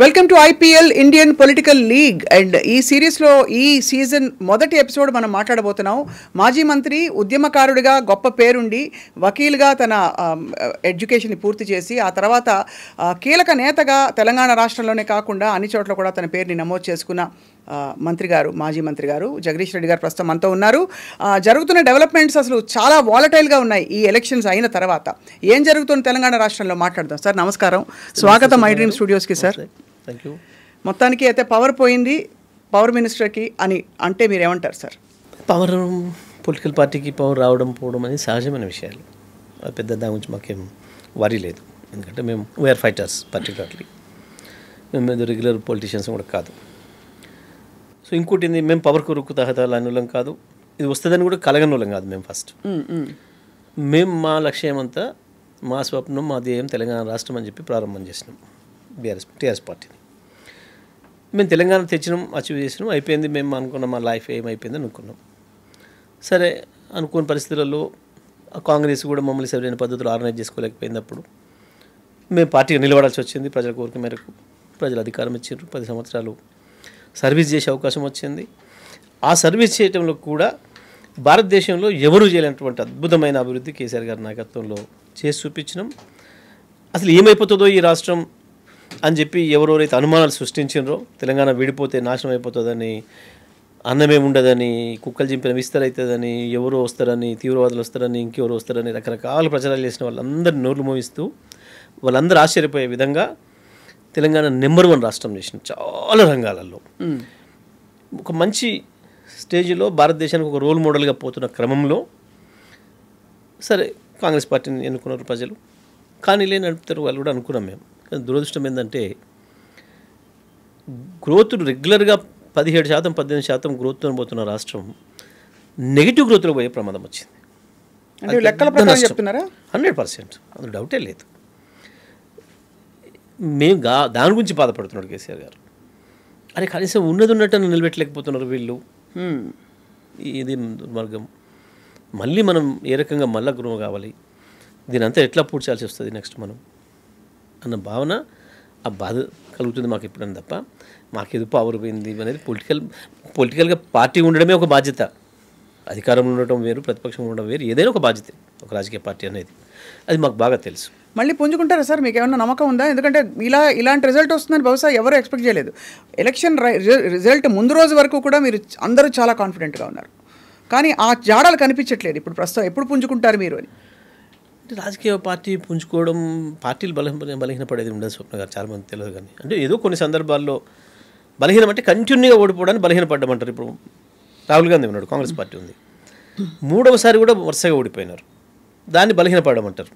welcome to IPL Indian political league and ఈ సిరీస్లో ఈ సీజన్ మొదటి ఎపిసోడ్ మనం మాట్లాడబోతున్నాం మాజీ మంత్రి ఉద్యమకారుడిగా గొప్ప పేరుండి వకీల్గా తన ఎడ్యుకేషన్ పూర్తి చేసి ఆ తర్వాత కీలక నేతగా తెలంగాణ రాష్ట్రంలోనే కాకుండా అన్ని చోట్ల కూడా తన పేరుని నమోదు చేసుకున్న మంత్రి గారు మాజీ మంత్రి గారు జగదీష్ రెడ్డి గారు ప్రస్తుతం అంతా ఉన్నారు జరుగుతున్న డెవలప్మెంట్స్ అసలు చాలా వాలటైల్గా ఉన్నాయి ఈ ఎలక్షన్స్ అయిన తర్వాత ఏం జరుగుతుంది తెలంగాణ రాష్ట్రంలో మాట్లాడదాం సార్ నమస్కారం స్వాగతం మై డ్రీమ్ స్టూడియోస్కి సార్ థ్యాంక్ యూ మొత్తానికి అయితే పవర్ పోయింది పవర్ మినిస్టర్కి అని అంటే మీరు ఏమంటారు సార్ పవర్ పొలిటికల్ పార్టీకి పవర్ రావడం పోవడం అనేది సహజమైన విషయాలు అది పెద్ద దాని గురించి మాకేం వరి లేదు ఎందుకంటే మేము వేర్ ఫైటర్స్ పర్టికులర్లీ మేము ఏదో రెగ్యులర్ పొలిటీషియన్స్ కూడా కాదు సో ఇంకోటి ఏంది మేము పవర్ కొరకు అనులం కాదు ఇది వస్తుందని కూడా కలగనులం కాదు మేము ఫస్ట్ మేము మా లక్ష్యం అంతా మా స్వప్నం మా ధ్యేయం తెలంగాణ రాష్ట్రం అని చెప్పి ప్రారంభం చేసినాం బీఆర్ఎస్ టీఆర్ఎస్ పార్టీని మేము తెలంగాణ తెచ్చినాం అచీవ్ చేసినాం అయిపోయింది మేము అనుకున్నాం మా లైఫ్ ఏమైపోయింది అనుకున్నాం సరే అనుకున్న పరిస్థితులలో కాంగ్రెస్ కూడా మమ్మల్ని సరైన పద్ధతిలో ఆర్గనైజ్ చేసుకోలేకపోయినప్పుడు మేము పార్టీగా నిలబడాల్సి వచ్చింది ప్రజల కోరిక మేరకు ప్రజలు అధికారం ఇచ్చారు పది సంవత్సరాలు సర్వీస్ చేసే అవకాశం వచ్చింది ఆ సర్వీస్ చేయటంలో కూడా భారతదేశంలో ఎవరు చేయలేనటువంటి అద్భుతమైన అభివృద్ధి కేసీఆర్ గారి నాయకత్వంలో చేసి చూపించినాం అసలు ఏమైపోతుందో ఈ రాష్ట్రం అని చెప్పి ఎవరెవరైతే అనుమానాలు సృష్టించారో తెలంగాణ విడిపోతే నాశనం అయిపోతుందని అన్నమే ఉండదని కుక్కలు చింపిన విస్తరవుతుందని ఎవరో వస్తారని తీవ్రవాదులు వస్తారని ఇంకెవరు వస్తారని రకరకాల ప్రచారాలు చేసిన వాళ్ళందరినీ నోర్లు మోయిస్తూ వాళ్ళందరూ ఆశ్చర్యపోయే విధంగా తెలంగాణ నెంబర్ వన్ రాష్ట్రం చేసిన చాలా రంగాలలో ఒక మంచి స్టేజ్లో భారతదేశానికి ఒక రోల్ మోడల్గా పోతున్న క్రమంలో సరే కాంగ్రెస్ పార్టీని ఎన్నుకున్నారు ప్రజలు కానీ లేని నడుపుతారు వాళ్ళు కూడా అనుకున్నాం మేము కానీ దురదృష్టం ఏంటంటే గ్రోత్ రెగ్యులర్గా పదిహేడు శాతం పద్దెనిమిది శాతం గ్రోత్ పోతున్న రాష్ట్రం నెగిటివ్ గ్రోత్లో పోయే ప్రమాదం వచ్చింది హండ్రెడ్ పర్సెంట్ అందులో డౌటే లేదు మేము గా దాని గురించి బాధపడుతున్నాడు కేసీఆర్ గారు అరే కనీసం ఉన్నది ఉన్నట్టు నిలబెట్టలేకపోతున్నారు వీళ్ళు ఇది దుర్మార్గం మళ్ళీ మనం ఏ రకంగా మళ్ళా గృహం కావాలి దీని అంతా ఎట్లా పూడ్చాల్సి వస్తుంది నెక్స్ట్ మనం అన్న భావన ఆ బాధ కలుగుతుంది మాకు ఎప్పుడన్నా తప్ప మాకు పవర్ పోయింది అనేది పొలిటికల్ పొలిటికల్గా పార్టీ ఉండడమే ఒక బాధ్యత అధికారంలో ఉండటం వేరు ప్రతిపక్షం ఉండడం వేరు ఏదైనా ఒక బాధ్యత ఒక రాజకీయ పార్టీ అనేది అది మాకు బాగా తెలుసు మళ్ళీ పుంజుకుంటారా సార్ మీకు ఏమైనా నమ్మకం ఉందా ఎందుకంటే ఇలా ఇలాంటి రిజల్ట్ వస్తుందని బహుశా ఎవరు ఎక్స్పెక్ట్ చేయలేదు ఎలక్షన్ రిజల్ట్ ముందు రోజు వరకు కూడా మీరు అందరూ చాలా కాన్ఫిడెంట్గా ఉన్నారు కానీ ఆ జాడలు కనిపించట్లేదు ఇప్పుడు ప్రస్తుతం ఎప్పుడు పుంజుకుంటారు మీరు అని అంటే రాజకీయ పార్టీ పుంజుకోవడం పార్టీలు బలహీన బలహీనపడేది ఉండదు స్వప్న గారు చాలామంది తెలియదు కానీ అంటే ఏదో కొన్ని సందర్భాల్లో బలహీనం అంటే కంటిన్యూగా ఓడిపోవడానికి బలహీనపడ్డం ఇప్పుడు రాహుల్ గాంధీ ఉన్నాడు కాంగ్రెస్ పార్టీ ఉంది మూడవసారి కూడా వరుసగా ఓడిపోయినారు దాన్ని బలహీనపడడం అంటారు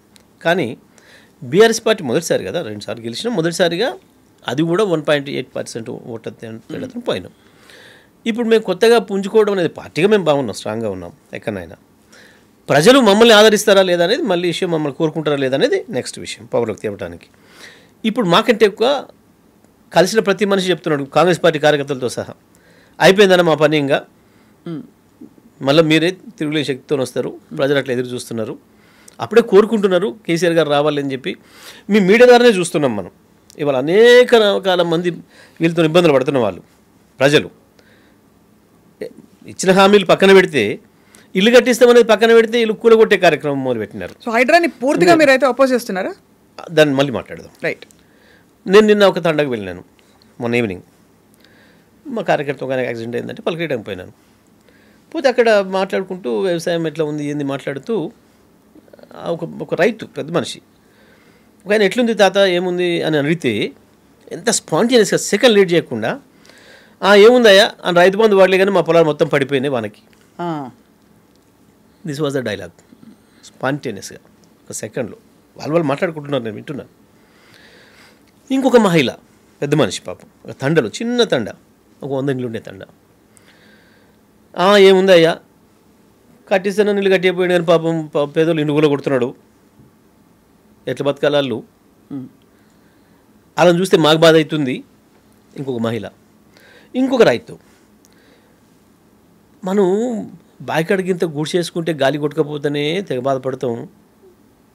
కానీ బీఆర్ఎస్ పార్టీ మొదటిసారి కదా రెండుసార్లు గెలిచిన మొదటిసారిగా అది కూడా వన్ పాయింట్ ఎయిట్ పర్సెంట్ ఓట తేడాతో పోయినాం ఇప్పుడు మేము కొత్తగా పుంజుకోవడం అనేది పార్టీగా మేము బాగున్నాం స్ట్రాంగ్గా ఉన్నాం ఎక్కడైనా ప్రజలు మమ్మల్ని ఆదరిస్తారా లేదా అనేది మళ్ళీ విషయం మమ్మల్ని కోరుకుంటారా లేదనేది నెక్స్ట్ విషయం పవర్లోకి తేవడానికి ఇప్పుడు మాకంటే ఎక్కువ కలిసిన ప్రతి మనిషి చెప్తున్నాడు కాంగ్రెస్ పార్టీ కార్యకర్తలతో సహా అయిపోయిందన్న మా పని ఇంకా మళ్ళీ మీరే తిరుగులే శక్తితో వస్తారు ప్రజలు అట్లా ఎదురు చూస్తున్నారు అప్పుడే కోరుకుంటున్నారు కేసీఆర్ గారు రావాలి అని చెప్పి మీ మీడియా ద్వారానే చూస్తున్నాం మనం ఇవాళ అనేక రకాల మంది వీళ్ళతో ఇబ్బందులు పడుతున్న వాళ్ళు ప్రజలు ఇచ్చిన హామీలు పక్కన పెడితే ఇల్లు కట్టిస్తామనేది పక్కన పెడితే ఇల్లు కూలగొట్టే కార్యక్రమం మొదలు పెట్టినారు సో హైడ్రాని పూర్తిగా అయితే అపోజ్ చేస్తున్నారా దాన్ని మళ్ళీ మాట్లాడదాం రైట్ నేను నిన్న ఒక తండకు వెళ్ళినాను మొన్న ఈవినింగ్ మా కార్యకర్త కానీ యాక్సిడెంట్ అయిందంటే పలకరియడానికి పోయినాను పోతే అక్కడ మాట్లాడుకుంటూ వ్యవసాయం ఎట్లా ఉంది ఏంది మాట్లాడుతూ ఒక ఒక రైతు పెద్ద మనిషి ఒక ఆయన ఎట్లుంది తాత ఏముంది అని అడిగితే ఎంత స్పాంటేనియస్గా సెకండ్ లీడ్ చేయకుండా ఏముందయ్యా అని రైతు బంధు వాడలే కానీ మా పొలాలు మొత్తం పడిపోయినాయి వానకి దిస్ వాజ్ ద డైలాగ్ స్పాంటేనియస్గా ఒక సెకండ్లో వాళ్ళు వాళ్ళు మాట్లాడుకుంటున్నారు నేను వింటున్నాను ఇంకొక మహిళ పెద్ద మనిషి పాపం ఒక తండలో చిన్న తండ ఒక వంద ఇండ్లు ఉండే తండ ఏముందయ్యా కట్టిస్తాను నీళ్ళు కట్టిపోయాడు కానీ పాపం పేదోళ్ళు ఇండు కూడా కొడుతున్నాడు ఎట్లా బతకాలి వాళ్ళు అలా చూస్తే మాకు బాధ అవుతుంది ఇంకొక మహిళ ఇంకొక రైతు మనం గింత గుడి చేసుకుంటే గాలి కొట్టుకపోతేనే తెగ బాధపడతాం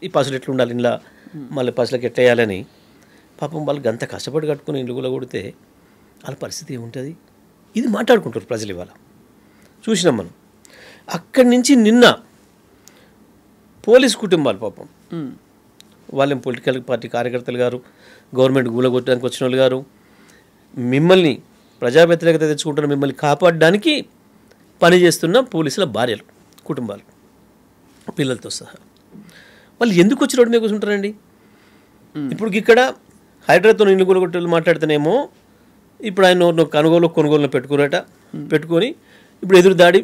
ఈ పసులు ఎట్లా ఉండాలి ఇంట్లో మళ్ళీ పసులకు ఎట్టేయాలని వేయాలని పాపం వాళ్ళు గంత కష్టపడి కట్టుకుని ఇల్లు కూడా కొడితే వాళ్ళ పరిస్థితి ఏముంటుంది ఇది మాట్లాడుకుంటారు ప్రజలు ఇవాళ చూసినాం మనం అక్కడి నుంచి నిన్న పోలీస్ కుటుంబాలు పాపం వాళ్ళేం పొలిటికల్ పార్టీ కార్యకర్తలు గారు గవర్నమెంట్ కొట్టడానికి వచ్చిన వాళ్ళు గారు మిమ్మల్ని ప్రజా వ్యతిరేకత తెచ్చుకుంటారు మిమ్మల్ని కాపాడడానికి పనిచేస్తున్న పోలీసుల భార్యలు కుటుంబాలు పిల్లలతో సహా వాళ్ళు ఎందుకు వచ్చి రోడ్డు మీద కూర్చుంటారండి ఇప్పుడు ఇక్కడ హైడ్రాతో ఇల్లు కొనుగోలు మాట్లాడితేనేమో ఇప్పుడు ఆయన కనుగోలు కొనుగోలు పెట్టుకున్నట పెట్టుకొని ఇప్పుడు ఎదురు దాడి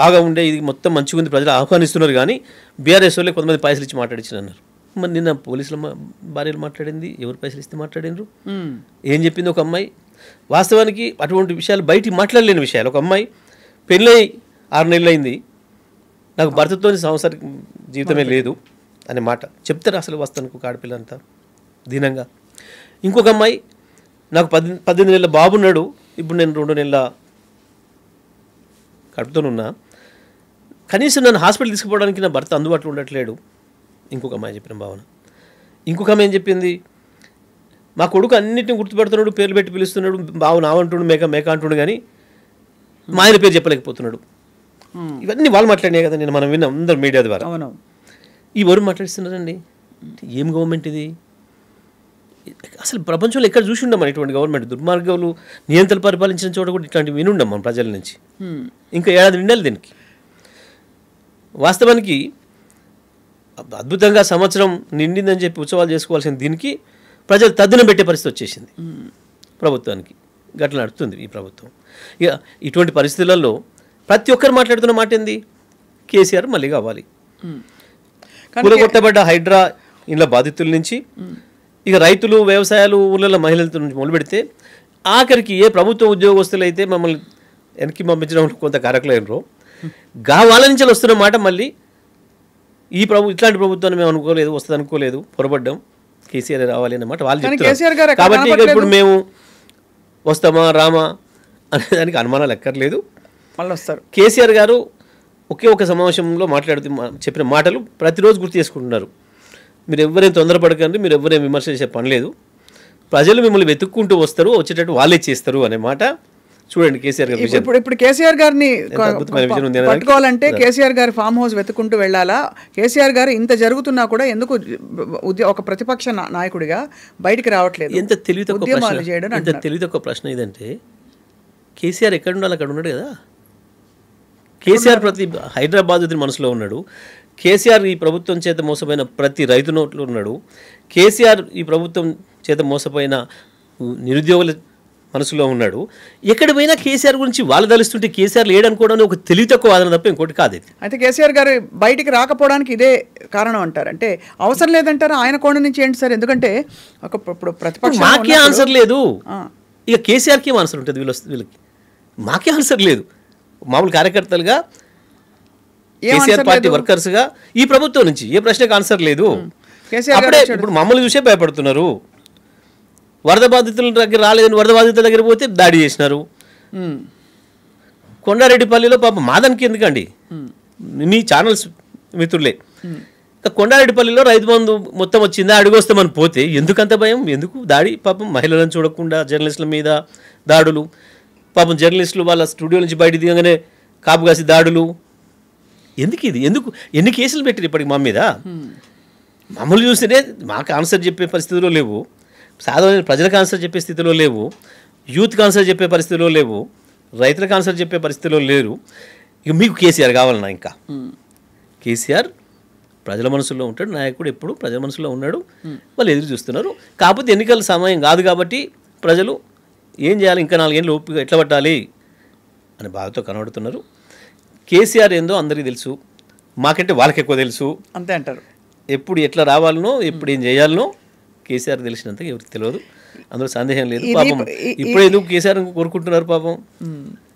బాగా ఉండే ఇది మొత్తం మంచిగా ఉంది ప్రజలు ఆహ్వానిస్తున్నారు కానీ బీఆర్ఎస్ వాళ్ళే కొంతమంది పైసలు ఇచ్చి మాట్లాడించిన అన్నారు మరి నిన్న పోలీసుల భార్యలు మాట్లాడింది ఎవరు పైసలు ఇస్తే మాట్లాడినరు ఏం చెప్పింది ఒక అమ్మాయి వాస్తవానికి అటువంటి విషయాలు బయటికి మాట్లాడలేని విషయాలు ఒక అమ్మాయి పెళ్ళి ఆరు నెలలు అయింది నాకు భర్తతో సంవత్సర జీవితమే లేదు అనే మాట చెప్తారు అసలు వస్తాను ఆడపిల్లంతా దీనంగా ఇంకొక అమ్మాయి నాకు పద్ పద్దెనిమిది నెలల బాబున్నాడు ఇప్పుడు నేను రెండు నెలల కడుపుతోనున్నా కనీసం నన్ను హాస్పిటల్ తీసుకుపోవడానికి నా భర్త అందుబాటులో ఉండట్లేడు ఇంకొక అమ్మాయి చెప్పిన భావన ఇంకొక అమ్మాయి ఏం చెప్పింది మా కొడుకు అన్నింటిని గుర్తుపెడుతున్నాడు పేర్లు పెట్టి పిలుస్తున్నాడు బావు నావంటుడు మేక మేక అంటుడు కానీ మా ఆయన పేరు చెప్పలేకపోతున్నాడు ఇవన్నీ వాళ్ళు మాట్లాడినాయి కదా నేను మనం విన్నాం అందరు మీడియా ద్వారా ఈ ఎవరు మాట్లాడిస్తున్నారండి ఏం గవర్నమెంట్ ఇది అసలు ప్రపంచంలో ఎక్కడ చూసి ఉండమని ఇటువంటి గవర్నమెంట్ దుర్మార్గాలు నియంత్రణ పరిపాలించిన చోట కూడా ఇట్లాంటివి వినుండం మన ప్రజల నుంచి ఇంకా ఏడాది నిండాలి దీనికి వాస్తవానికి అద్భుతంగా సంవత్సరం నిండిందని చెప్పి ఉత్సవాలు చేసుకోవాల్సిన దీనికి ప్రజలు తద్దున పెట్టే పరిస్థితి వచ్చేసింది ప్రభుత్వానికి గట్ల నడుతుంది ఈ ప్రభుత్వం ఇక ఇటువంటి పరిస్థితులలో ప్రతి ఒక్కరు మాట్లాడుతున్న మాట ఏంది కేసీఆర్ మళ్ళీ కావాలి కూలగొట్టబడ్డ హైడ్రా ఇళ్ళ బాధితుల నుంచి ఇక రైతులు వ్యవసాయాలు ఊళ్ళలో మహిళల నుంచి మొదలు పెడితే ఆఖరికి ఏ ప్రభుత్వ ఉద్యోగస్తులు అయితే మమ్మల్ని వెనక్కి పంపించడం కొంత కారకులైనరు వాళ్ళ నుంచి వస్తున్న మాట మళ్ళీ ఈ ప్రభు ఇట్లాంటి ప్రభుత్వాన్ని మేము అనుకోలేదు వస్తుంది అనుకోలేదు పొరపడ్డం కేసీఆర్ రావాలి అన్నమాట వాళ్ళు కాబట్టి ఇప్పుడు మేము వస్తామా రామా దానికి అనుమానాలు ఎక్కర్లేదు మళ్ళీ వస్తారు కేసీఆర్ గారు ఒకే ఒక సమావేశంలో మాట్లాడుతూ చెప్పిన మాటలు ప్రతిరోజు గుర్తు చేసుకుంటున్నారు మీరు ఎవరేం తొందరపడకండి మీరు ఎవరేం విమర్శ చేసే పని లేదు ప్రజలు మిమ్మల్ని వెతుక్కుంటూ వస్తారు వచ్చేటట్టు వాళ్ళే చేస్తారు అనే మాట చూడండి కేసీఆర్ గారు ఇప్పుడు ఇప్పుడు కేసీఆర్ గారిని పట్టుకోవాలంటే కేసీఆర్ గారి ఫామ్ హౌస్ వెతుక్కుంటూ వెళ్ళాలా కేసీఆర్ గారు ఇంత జరుగుతున్నా కూడా ఎందుకు ఒక ప్రతిపక్ష నాయకుడిగా బయటికి రావట్లేదు ఎంత తెలివి తక్కువ ప్రశ్న ఏదంటే కేసీఆర్ ఎక్కడ ఉండాలి అక్కడ ఉన్నాడు కదా కేసీఆర్ ప్రతి హైదరాబాద్ మనసులో ఉన్నాడు కేసీఆర్ ఈ ప్రభుత్వం చేత మోసపోయిన ప్రతి రైతు నోట్లో ఉన్నాడు కేసీఆర్ ఈ ప్రభుత్వం చేత మోసపోయిన నిరుద్యోగుల మనసులో ఉన్నాడు ఎక్కడ పోయినా కేసీఆర్ గురించి వాళ్ళు తలుస్తుంటే కేసీఆర్ లేడనుకోవడం ఒక తెలివి తక్కువ వాదన తప్ప ఇంకోటి కాదు అయితే కేసీఆర్ గారు బయటికి రాకపోవడానికి ఇదే కారణం అంటారు అంటే అవసరం లేదంటారు ఆయన కోణం నుంచి ఏంటి సార్ ఎందుకంటే ఒక ఇప్పుడు ఆన్సర్ లేదు ఇక కేసీఆర్కి ఏం ఆన్సర్ ఉంటుంది వీళ్ళు వీళ్ళకి మాకే ఆన్సర్ లేదు మామూలు కార్యకర్తలుగా కేసీఆర్ పార్టీ వర్కర్స్గా ఈ ప్రభుత్వం నుంచి ఏ ప్రశ్నకు ఆన్సర్ లేదు అప్పుడే ఇప్పుడు మమ్మల్ని చూసే భయపడుతున్నారు వరద బాధితుల దగ్గర రాలేదని వరద బాధితుల దగ్గర పోతే దాడి చేసినారు కొండారెడ్డిపల్లిలో పాప మాదన్కి ఎందుకండి మీ ఛానల్స్ మిత్రులే కొండారెడ్డిపల్లిలో రైతు బంధు మొత్తం వచ్చిందా అడిగొస్తామని పోతే ఎందుకంత భయం ఎందుకు దాడి పాపం మహిళలను చూడకుండా జర్నలిస్టుల మీద దాడులు పాపం జర్నలిస్టులు వాళ్ళ స్టూడియో నుంచి బయట దిగంగానే కాపు కాసి దాడులు ఎందుకు ఇది ఎందుకు ఎన్ని కేసులు పెట్టారు ఇప్పటికి మా మీద మమ్మల్ని చూస్తేనే మాకు ఆన్సర్ చెప్పే పరిస్థితిలో లేవు సాధారణ ప్రజలకు ఆన్సర్ చెప్పే స్థితిలో లేవు యూత్ ఆన్సర్ చెప్పే పరిస్థితిలో లేవు రైతులకు ఆన్సర్ చెప్పే పరిస్థితిలో లేరు ఇక మీకు కేసీఆర్ కావాలన్నా ఇంకా కేసీఆర్ ప్రజల మనసులో ఉంటాడు నాయకుడు ఎప్పుడు ప్రజల మనసులో ఉన్నాడు వాళ్ళు ఎదురు చూస్తున్నారు కాకపోతే ఎన్నికల సమయం కాదు కాబట్టి ప్రజలు ఏం చేయాలి ఇంకా నాలుగేళ్ళు ఓపిక ఎట్లా పట్టాలి అని బాధతో కనబడుతున్నారు కేసీఆర్ ఏందో అందరికీ తెలుసు మాకంటే వాళ్ళకి ఎక్కువ తెలుసు అంతే అంటారు ఎప్పుడు ఎట్లా రావాలనో ఎప్పుడు ఏం చేయాలనో కేసీఆర్ తెలిసినంత ఎవరికి తెలియదు అందులో సందేహం లేదు పాపం ఇప్పుడు ఎందుకు కేసీఆర్ కోరుకుంటున్నారు పాపం